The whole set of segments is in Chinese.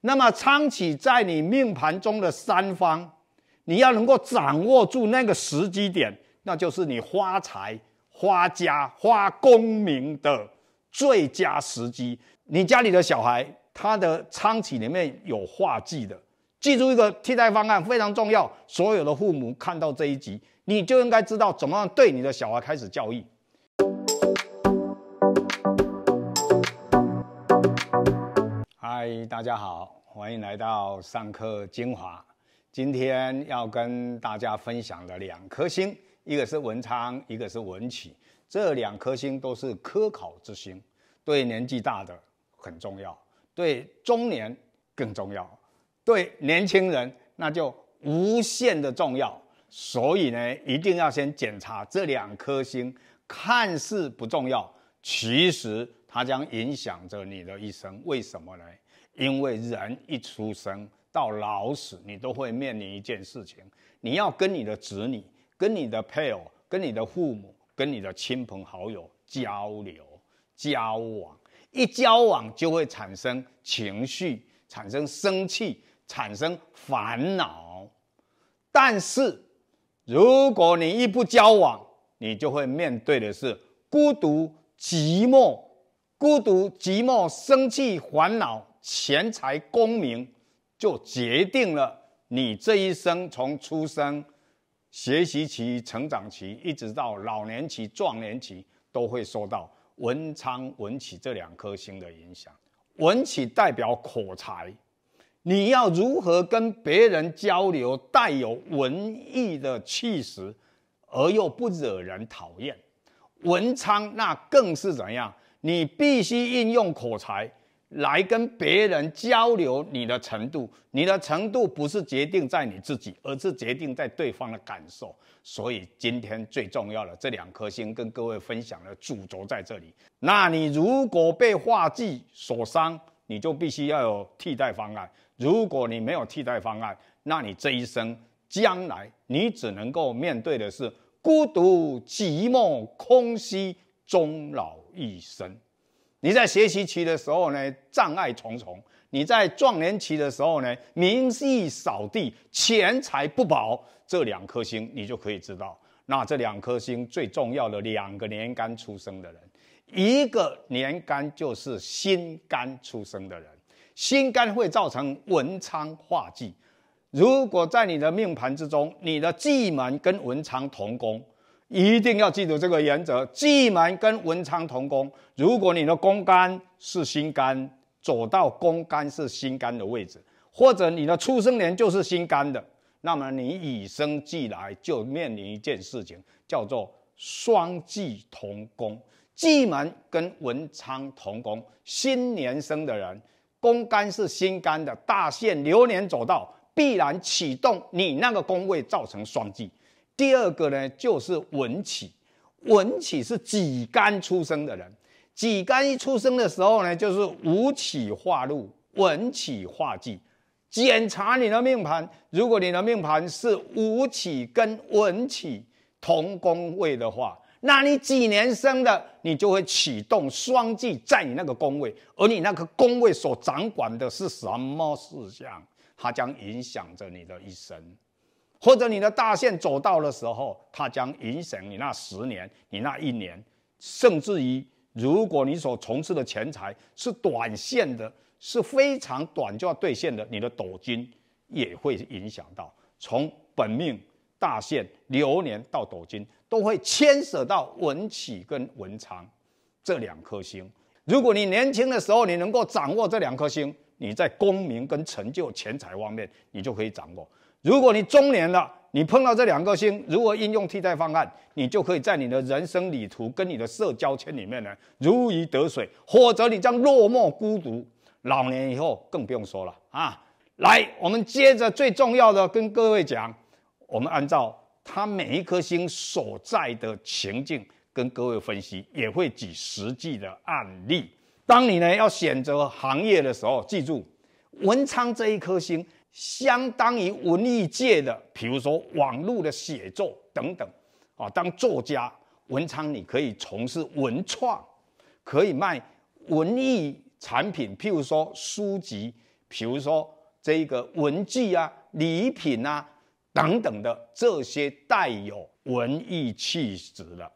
那么仓起在你命盘中的三方，你要能够掌握住那个时机点，那就是你发财、发家、发功名的最佳时机。你家里的小孩，他的仓起里面有化忌的，记住一个替代方案非常重要。所有的父母看到这一集。你就应该知道怎么样对你的小孩开始教育。嗨，大家好，欢迎来到上课精华。今天要跟大家分享的两颗星，一个是文昌，一个是文曲，这两颗星都是科考之星，对年纪大的很重要，对中年更重要，对年轻人那就无限的重要。所以呢，一定要先检查这两颗星，看似不重要，其实它将影响着你的一生。为什么呢？因为人一出生到老死，你都会面临一件事情，你要跟你的子女、跟你的配偶、跟你的父母、跟你的亲朋好友交流交往，一交往就会产生情绪，产生生气，产生烦恼，但是。如果你一不交往，你就会面对的是孤独、寂寞、孤独、寂寞、生气、烦恼、钱财、功名，就决定了你这一生从出生、学习期、成长期，一直到老年期、壮年期，都会受到文昌、文曲这两颗星的影响。文曲代表口才，你要如何跟别人交流，带有文艺的气势，而又不惹人讨厌？文昌那更是怎样？你必须运用口才来跟别人交流。你的程度，你的程度不是决定在你自己，而是决定在对方的感受。所以今天最重要的这两颗星，跟各位分享的主轴在这里。那你如果被画技所伤，你就必须要有替代方案。如果你没有替代方案，那你这一生将来你只能够面对的是孤独、寂寞、空虚、终老一生。你在学习期的时候呢，障碍重重；你在壮年期的时候呢，名誉扫地，钱财不保。这两颗星，你就可以知道。那这两颗星最重要的两个年干出生的人，一个年干就是辛干出生的人。心肝会造成文昌化忌。如果在你的命盘之中，你的忌门跟文昌同宫，一定要记住这个原则。忌门跟文昌同宫，如果你的宫干是心肝，走到宫干是心肝的位置，或者你的出生年就是心肝的，那么你与生俱来就面临一件事情，叫做双忌同宫，忌门跟文昌同宫。新年生的人。公干是心干的大限流年走到，必然启动你那个宫位，造成双忌。第二个呢，就是文起，文起是己干出生的人，己干一出生的时候呢，就是无起化禄，文起化忌。检查你的命盘，如果你的命盘是无起跟文起同宫位的话。那你几年生的，你就会启动双巨在你那个宫位，而你那个宫位所掌管的是什么事项，它将影响着你的一生，或者你的大限走到的时候，它将影响你那十年、你那一年，甚至于如果你所从事的钱财是短线的，是非常短就要兑现的，你的斗金也会影响到从本命。大限流年到斗金都会牵涉到文曲跟文昌这两颗星。如果你年轻的时候，你能够掌握这两颗星，你在功名跟成就、钱财方面，你就可以掌握。如果你中年了，你碰到这两颗星，如何应用替代方案，你就可以在你的人生旅途跟你的社交圈里面呢如鱼得水，或者你将落寞孤独。老年以后更不用说了啊！来，我们接着最重要的跟各位讲。我们按照他每一颗星所在的情境跟各位分析，也会举实际的案例。当你呢要选择行业的时候，记住文昌这一颗星相当于文艺界的，比如说网络的写作等等啊。当作家，文昌你可以从事文创，可以卖文艺产品，譬如说书籍，譬如说这个文具啊、礼品啊。等等的这些带有文艺气质的，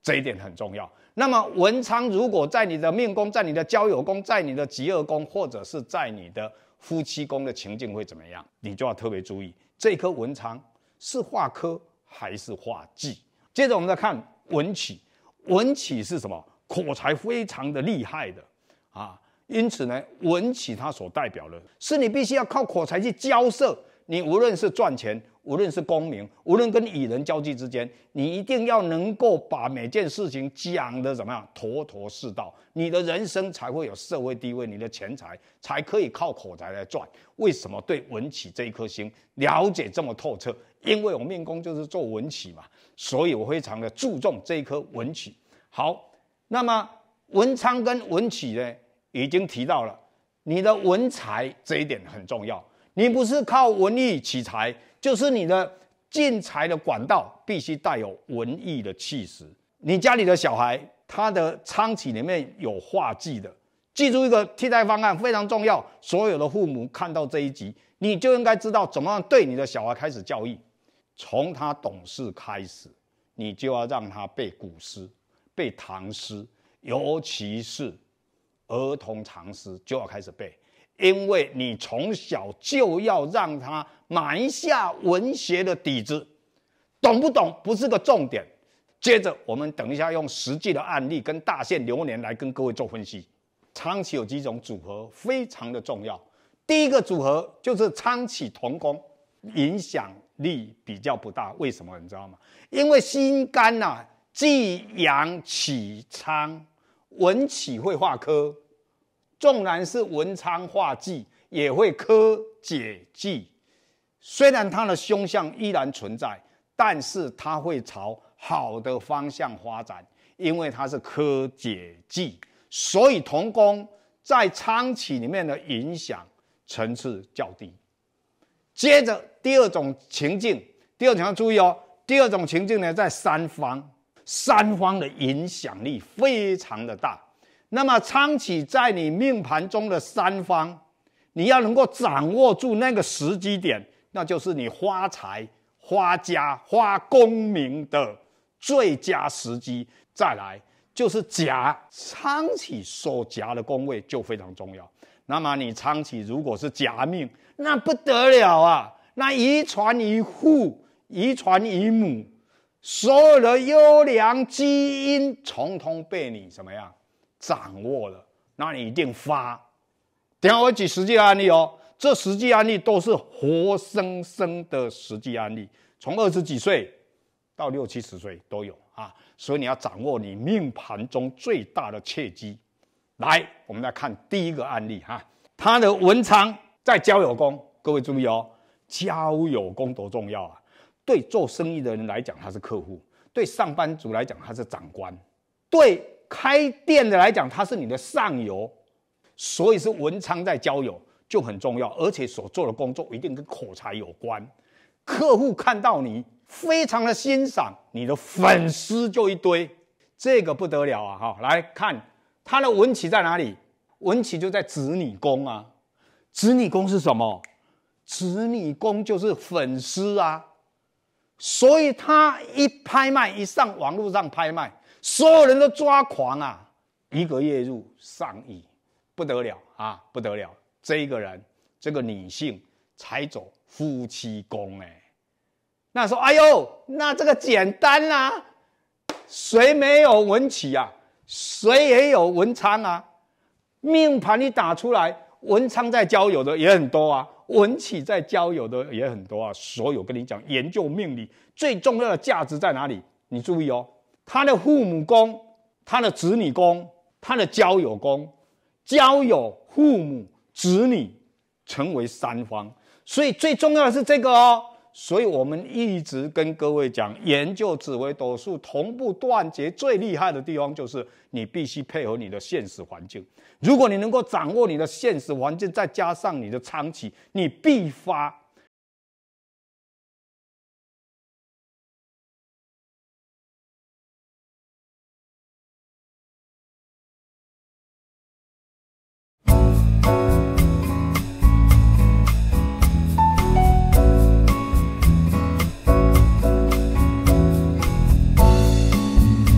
这一点很重要。那么文昌如果在你的命宫，在你的交友宫，在你的极恶宫，或者是在你的夫妻宫的情境会怎么样？你就要特别注意，这颗文昌是化科还是化忌。接着我们再看文起，文起是什么？口才非常的厉害的啊！因此呢，文起它所代表的是你必须要靠口才去交涉，你无论是赚钱。无论是功名，无论跟与人交际之间，你一定要能够把每件事情讲得怎么样，妥妥是道，你的人生才会有社会地位，你的钱财才可以靠口才来赚。为什么对文起这一颗心了解这么透彻？因为我命宫就是做文起嘛，所以我非常的注重这一颗文起。好，那么文昌跟文起呢，已经提到了，你的文才这一点很重要，你不是靠文艺起材。就是你的建材的管道必须带有文艺的气势。你家里的小孩，他的仓企里面有画技的，记住一个替代方案非常重要。所有的父母看到这一集，你就应该知道怎么样对你的小孩开始教育，从他懂事开始，你就要让他背古诗，背唐诗，尤其是儿童常诗，就要开始背。因为你从小就要让他埋下文学的底子，懂不懂？不是个重点。接着，我们等一下用实际的案例跟大限流年来跟各位做分析。昌起有几种组合，非常的重要。第一个组合就是昌起同工，影响力比较不大。为什么？你知道吗？因为心肝呐，既阳起昌，文起会化科。纵然是文昌化忌，也会科解忌。虽然他的凶相依然存在，但是他会朝好的方向发展，因为他是科解忌。所以，同宫在昌起里面的影响层次较低。接着，第二种情境，第二种要注意哦。第二种情境呢，在三方，三方的影响力非常的大。那么，仓起在你命盘中的三方，你要能够掌握住那个时机点，那就是你发财、发家、发功名的最佳时机。再来，就是甲仓起所夹的宫位就非常重要。那么，你仓起如果是甲命，那不得了啊！那遗传一户、遗传一母，所有的优良基因，从通被你怎么样？掌握了，那你一定发。等下我举实际案例哦，这实际案例都是活生生的实际案例，从二十几岁到六七十岁都有啊。所以你要掌握你命盘中最大的契机。来，我们来看第一个案例哈，他的文昌在交友宫，各位注意哦，交友宫多重要啊！对做生意的人来讲，他是客户；对上班族来讲，他是长官；对。开店的来讲，它是你的上游，所以是文昌在交友就很重要，而且所做的工作一定跟口才有关。客户看到你，非常的欣赏，你的粉丝就一堆，这个不得了啊！哈，来看他的文气在哪里？文气就在子女宫啊。子女宫是什么？子女宫就是粉丝啊。所以他一拍卖，一上网络上拍卖。所有人都抓狂啊！一个月入上亿，不得了啊，不得了！这一个人，这个女性才走夫妻宫哎。那说，哎呦，那这个简单啊，谁没有文起啊？谁也有文昌啊？命盘你打出来，文昌在交友的也很多啊，文起在交友的也很多啊。所有跟你讲，研究命理最重要的价值在哪里？你注意哦。他的父母功，他的子女功，他的交友功，交友父母子女成为三方，所以最重要的是这个哦。所以我们一直跟各位讲，研究紫微斗数同步断绝最厉害的地方就是你必须配合你的现实环境。如果你能够掌握你的现实环境，再加上你的长期，你必发。